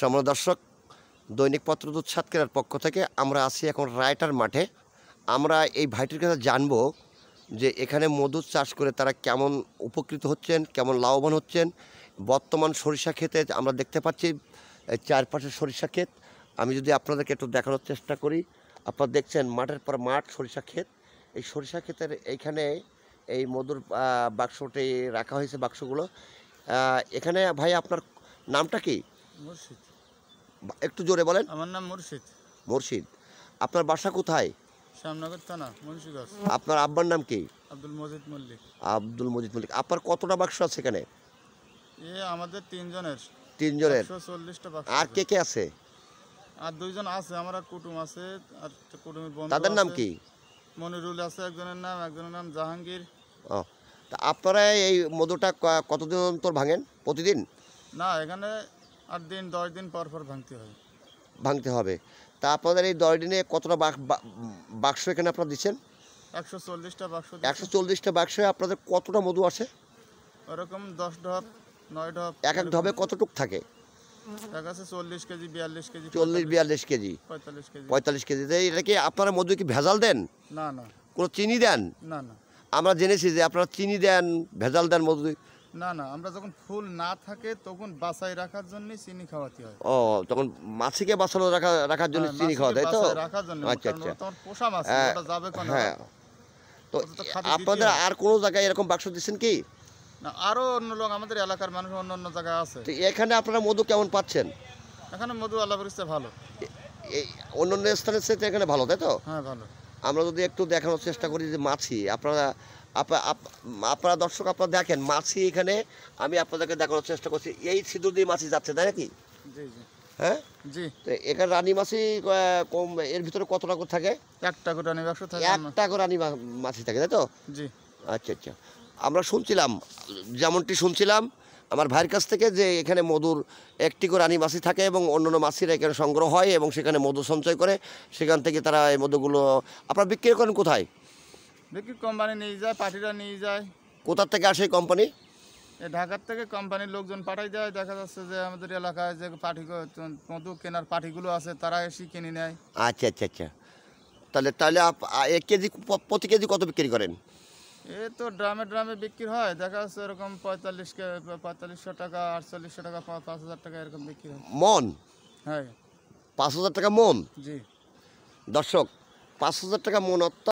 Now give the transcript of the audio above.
সম্মান দর্শক দৈনিক পত্রদূত সাতকেরার পক্ষ থেকে আমরা আছি এখন রায়টার মাঠে আমরা এই ভাইটির কাছে জানব যে এখানে মধু চাষ করে তারা কেমন উপকৃত হচ্ছেন কেমন লাভবান হচ্ছেন বর্তমান সরিষা ক্ষেতে আমরা দেখতে পাচ্ছি চারপাশে সরিষা ক্ষেত আমি যদি আপনাদেরকে একটু দেখানোর চেষ্টা করি আপনারা দেখছেন মাঠের পর মাঠ সরিষা ক্ষেত এই সরিষা ক্ষেতের এইখানে এই মধুর বাক্সটি রাখা হয়েছে বাক্সগুলো এখানে ভাই আপনার নামটা কি মুর্শিদ একটু জোরে বলেন আমার নাম মুর্শিদ মুর্শিদ আপনার বাসা কোথায় শ্যামনগর থানা মুন্সিগঞ্জ আপনার আব্বার নাম কি আব্দুল মজিদ মল্লিক আব্দুল মজিদ মল্লিক আপনার কতটা বাক্স আছে এখানে এ আমাদের তিনজনের তিনজনের চল্লিশটা বাক্স আর কে কে আছে আর দুইজন আছে আমার কুটুম আছে আর কুটুমের বন্ধু তাদের নাম কি মনিরুল আছে একজনের নাম একজনের নাম জাহাঙ্গীর ও তা আপনারা এই মধুটা কতদিন অন্তর ভাঙেন প্রতিদিন না এখানে আর দিন দশ দিন পর পর ভাঙতে হবে ভাঙতে হবে তা আপনাদের এই দশ দিনে কতটা বাক্স এখানে আপনারা দিচ্ছেন একশো চল্লিশটা বাক্স একশো চল্লিশটা বাক্সে আপনাদের কতটা মধু আসে ওরকম দশ ঢপ নয় ঢপ এক এক ঢপে কতটুক থাকে চল্লিশ কেজি বিয়াল্লিশ কেজি চল্লিশ বিয়াল্লিশ কেজি পঁয়তাল্লিশ কেজি পঁয়তাল্লিশ এটা কি আপনারা মধু কি ভেজাল দেন না না কোনো চিনি দেন না না আমরা জেনেছি যে আপনারা চিনি দেন ভেজাল দেন মধু না না আমরা যখন ফুল না থাকে তখন রাখার জন্য চিনি খাওয়াতে হয় ও তখন মাছিকে রাখা রাখার জন্য হ্যাঁ, চিনি খাওয়া তাই তো রাখার জন্য আচ্ছা আচ্ছা তখন পোষা মাছ হ্যাঁ, ওটা যাবে কোন হ্যাঁ তো আপনাদের আর কোন জায়গায় এরকম বাক্স কি না আরো অন্য লোক আমাদের এলাকার মানুষ অন্য অন্য জায়গায় আছে তো এখানে আপনারা মধু কেমন পাচ্ছেন এখানে মধু আল্লাহ ভালো অন্য অন্য স্থানের চেয়ে এখানে ভালো তাই তো হ্যাঁ ভালো আমরা যদি একটু দেখানোর চেষ্টা করি যে মাছি আপনারা আপনারা দর্শক আপনারা দেখেন মাছি এখানে আমি আপনাদেরকে দেখানোর চেষ্টা করছি এই সিঁদুর দিয়ে মাছি যাচ্ছে তাই নাকি হ্যাঁ তো এখানে রানী মাছি কম এর ভিতরে কত টাকা থাকে একটা করে রানী একটা করে রানী মাছি থাকে তাই তো আচ্ছা আচ্ছা আমরা শুনছিলাম যেমনটি শুনছিলাম আমার ভাইয়ের কাছ থেকে যে এখানে মধুর একটি করে রানী মাছি থাকে এবং অন্যান্য মাছিরা এখানে সংগ্রহ হয় এবং সেখানে মধু সঞ্চয় করে সেখান থেকে তারা এই মধুগুলো আপনারা বিক্রি করেন কোথায় দেখি কোম্পানি নিয়ে যায় পার্টিরা নিয়ে যায় কোথা থেকে আসে কোম্পানি ঢাকার থেকে কোম্পানির লোকজন পাঠাই দেয় দেখা যাচ্ছে যে আমাদের এলাকায় যে পার্টি মধু কেনার পার্টিগুলো আছে তারা এসে কিনে নেয় আচ্ছা আচ্ছা আচ্ছা তাহলে তাহলে এক কেজি প্রতি কেজি কত বিক্রি করেন এ তো ড্রামে ড্রামে বিক্রি হয় দেখা যাচ্ছে এরকম পঁয়তাল্লিশ পঁয়তাল্লিশশো টাকা আটচল্লিশশো টাকা পাঁচ হাজার টাকা এরকম বিক্রি হয় মন হ্যাঁ পাঁচ হাজার টাকা মন জি দর্শক পাঁচ হাজার টাকা মন